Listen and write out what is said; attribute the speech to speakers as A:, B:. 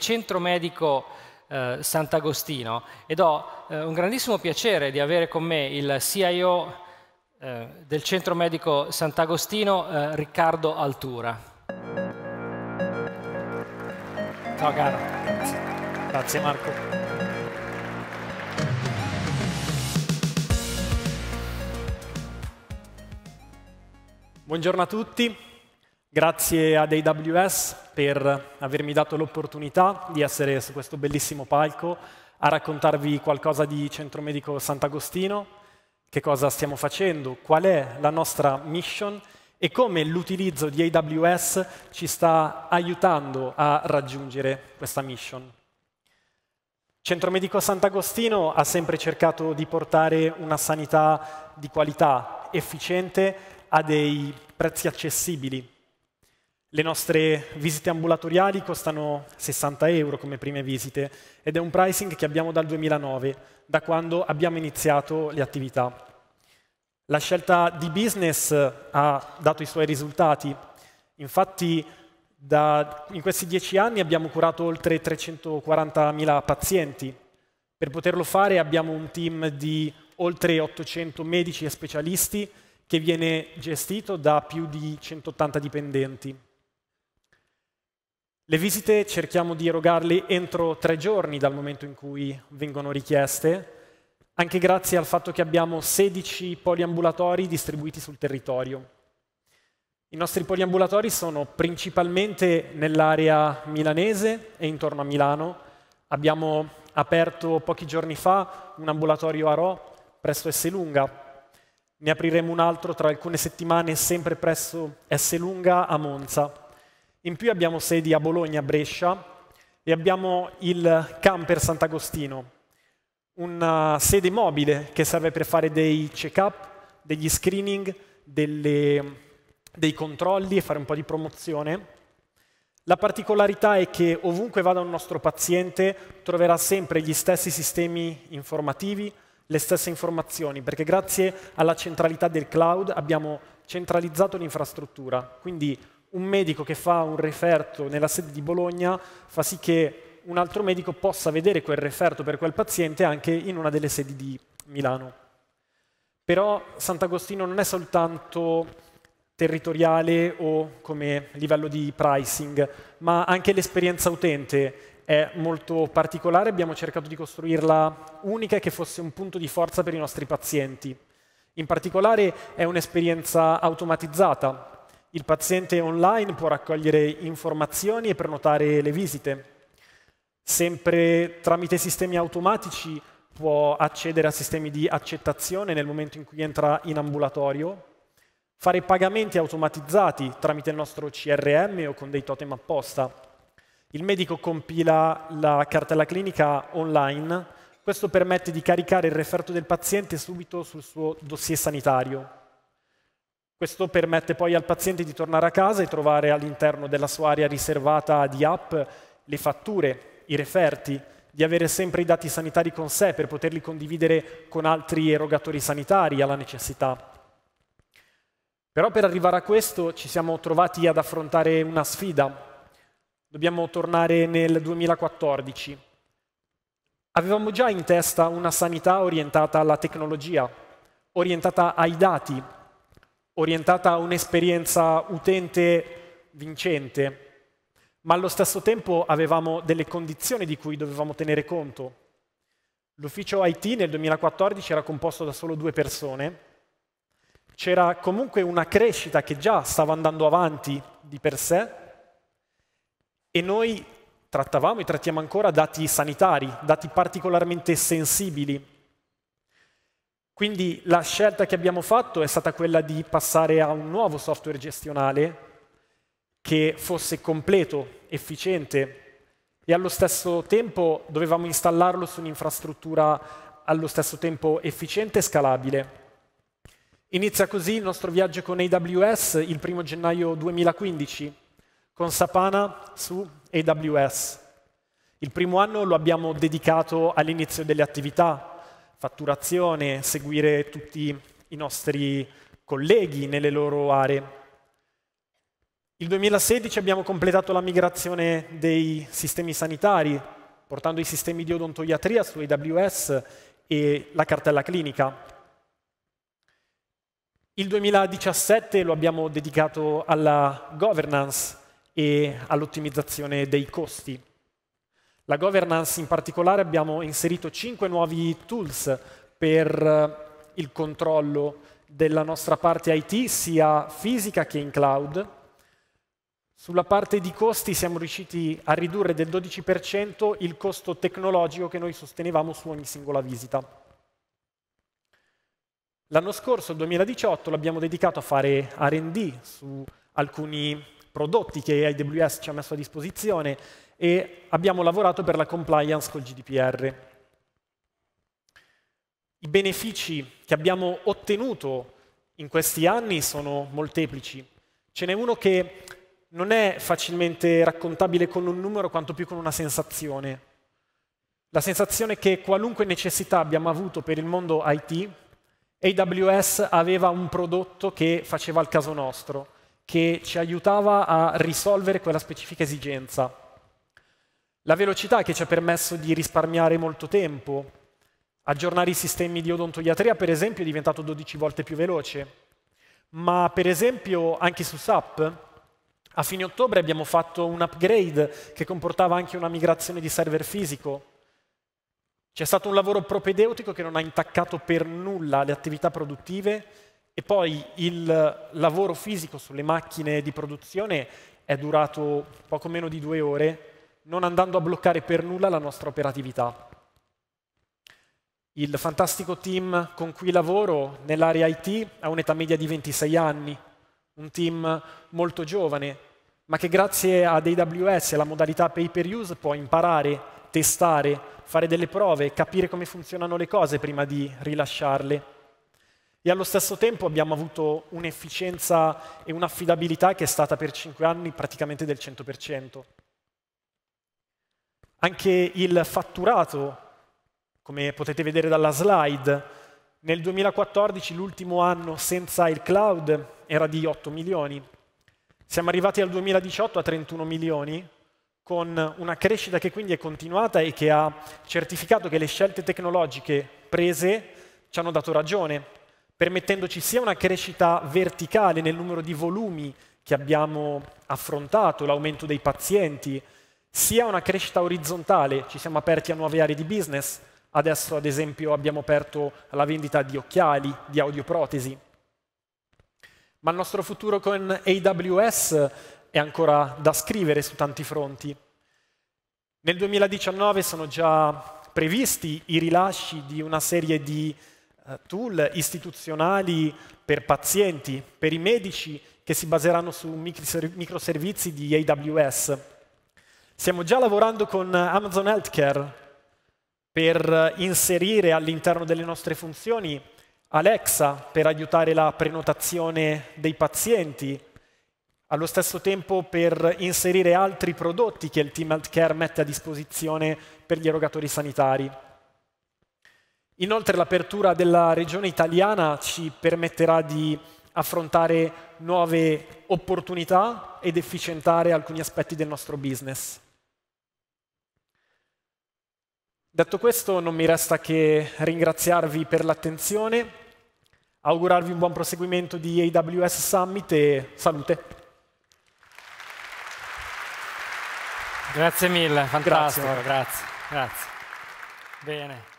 A: centro medico eh, Sant'Agostino ed ho eh, un grandissimo piacere di avere con me il CIO eh, del centro medico Sant'Agostino, eh, Riccardo Altura. Ciao caro. Grazie, Grazie Marco. Buongiorno a tutti, grazie ad AWS per avermi dato l'opportunità di essere su questo bellissimo palco a raccontarvi qualcosa di Centro Medico Sant'Agostino, che cosa stiamo facendo, qual è la nostra mission e come l'utilizzo di AWS ci sta aiutando a raggiungere questa mission. Centro Medico Sant'Agostino ha sempre cercato di portare una sanità di qualità efficiente a dei prezzi accessibili le nostre visite ambulatoriali costano 60 euro come prime visite ed è un pricing che abbiamo dal 2009, da quando abbiamo iniziato le attività. La scelta di business ha dato i suoi risultati. Infatti da, in questi dieci anni abbiamo curato oltre 340.000 pazienti. Per poterlo fare abbiamo un team di oltre 800 medici e specialisti che viene gestito da più di 180 dipendenti. Le visite cerchiamo di erogarle entro tre giorni dal momento in cui vengono richieste, anche grazie al fatto che abbiamo 16 poliambulatori distribuiti sul territorio. I nostri poliambulatori sono principalmente nell'area milanese e intorno a Milano. Abbiamo aperto pochi giorni fa un ambulatorio a Ro presso Esselunga. Ne apriremo un altro tra alcune settimane sempre presso Esselunga a Monza. In più abbiamo sedi a Bologna, Brescia e abbiamo il camper Sant'Agostino, una sede mobile che serve per fare dei check-up, degli screening, delle, dei controlli e fare un po' di promozione. La particolarità è che ovunque vada un nostro paziente troverà sempre gli stessi sistemi informativi, le stesse informazioni, perché grazie alla centralità del cloud abbiamo centralizzato l'infrastruttura, quindi un medico che fa un referto nella sede di Bologna fa sì che un altro medico possa vedere quel referto per quel paziente anche in una delle sedi di Milano. Però Sant'Agostino non è soltanto territoriale o come livello di pricing, ma anche l'esperienza utente è molto particolare, abbiamo cercato di costruirla unica e che fosse un punto di forza per i nostri pazienti. In particolare è un'esperienza automatizzata, il paziente online può raccogliere informazioni e prenotare le visite. Sempre tramite sistemi automatici può accedere a sistemi di accettazione nel momento in cui entra in ambulatorio, fare pagamenti automatizzati tramite il nostro CRM o con dei totem apposta. Il medico compila la cartella clinica online, questo permette di caricare il referto del paziente subito sul suo dossier sanitario. Questo permette poi al paziente di tornare a casa e trovare all'interno della sua area riservata di app le fatture, i referti, di avere sempre i dati sanitari con sé per poterli condividere con altri erogatori sanitari alla necessità. Però per arrivare a questo ci siamo trovati ad affrontare una sfida. Dobbiamo tornare nel 2014. Avevamo già in testa una sanità orientata alla tecnologia, orientata ai dati, orientata a un'esperienza utente vincente, ma allo stesso tempo avevamo delle condizioni di cui dovevamo tenere conto. L'ufficio IT nel 2014 era composto da solo due persone, c'era comunque una crescita che già stava andando avanti di per sé e noi trattavamo e trattiamo ancora dati sanitari, dati particolarmente sensibili quindi la scelta che abbiamo fatto è stata quella di passare a un nuovo software gestionale che fosse completo, efficiente e allo stesso tempo dovevamo installarlo su un'infrastruttura allo stesso tempo efficiente e scalabile. Inizia così il nostro viaggio con AWS il 1 gennaio 2015, con Sapana su AWS. Il primo anno lo abbiamo dedicato all'inizio delle attività, fatturazione, seguire tutti i nostri colleghi nelle loro aree. Il 2016 abbiamo completato la migrazione dei sistemi sanitari, portando i sistemi di odontoiatria su AWS e la cartella clinica. Il 2017 lo abbiamo dedicato alla governance e all'ottimizzazione dei costi. La governance in particolare abbiamo inserito cinque nuovi tools per eh, il controllo della nostra parte IT, sia fisica che in cloud. Sulla parte di costi siamo riusciti a ridurre del 12% il costo tecnologico che noi sostenevamo su ogni singola visita. L'anno scorso, il 2018, l'abbiamo dedicato a fare RD su alcuni prodotti che AWS ci ha messo a disposizione e abbiamo lavorato per la compliance col GDPR. I benefici che abbiamo ottenuto in questi anni sono molteplici. Ce n'è uno che non è facilmente raccontabile con un numero quanto più con una sensazione. La sensazione che qualunque necessità abbiamo avuto per il mondo IT, AWS aveva un prodotto che faceva il caso nostro che ci aiutava a risolvere quella specifica esigenza. La velocità che ci ha permesso di risparmiare molto tempo, aggiornare i sistemi di odontoiatria per esempio è diventato 12 volte più veloce, ma per esempio anche su SAP a fine ottobre abbiamo fatto un upgrade che comportava anche una migrazione di server fisico. C'è stato un lavoro propedeutico che non ha intaccato per nulla le attività produttive e poi il lavoro fisico sulle macchine di produzione è durato poco meno di due ore, non andando a bloccare per nulla la nostra operatività. Il fantastico team con cui lavoro nell'area IT ha un'età media di 26 anni, un team molto giovane, ma che grazie ad AWS e alla modalità pay per use può imparare, testare, fare delle prove, capire come funzionano le cose prima di rilasciarle e allo stesso tempo abbiamo avuto un'efficienza e un'affidabilità che è stata per 5 anni praticamente del 100%. Anche il fatturato, come potete vedere dalla slide, nel 2014, l'ultimo anno senza il cloud, era di 8 milioni. Siamo arrivati al 2018 a 31 milioni, con una crescita che quindi è continuata e che ha certificato che le scelte tecnologiche prese ci hanno dato ragione, permettendoci sia una crescita verticale nel numero di volumi che abbiamo affrontato, l'aumento dei pazienti, sia una crescita orizzontale, ci siamo aperti a nuove aree di business, adesso ad esempio abbiamo aperto la vendita di occhiali, di audioprotesi. Ma il nostro futuro con AWS è ancora da scrivere su tanti fronti. Nel 2019 sono già previsti i rilasci di una serie di eh, tool istituzionali per pazienti, per i medici che si baseranno su microservizi di AWS. Stiamo già lavorando con Amazon Healthcare per inserire all'interno delle nostre funzioni Alexa per aiutare la prenotazione dei pazienti, allo stesso tempo per inserire altri prodotti che il team healthcare mette a disposizione per gli erogatori sanitari. Inoltre l'apertura della regione italiana ci permetterà di affrontare nuove opportunità ed efficientare alcuni aspetti del nostro business. Detto questo, non mi resta che ringraziarvi per l'attenzione, augurarvi un buon proseguimento di AWS Summit e salute. Grazie mille, fantastico, grazie. grazie. grazie. Bene.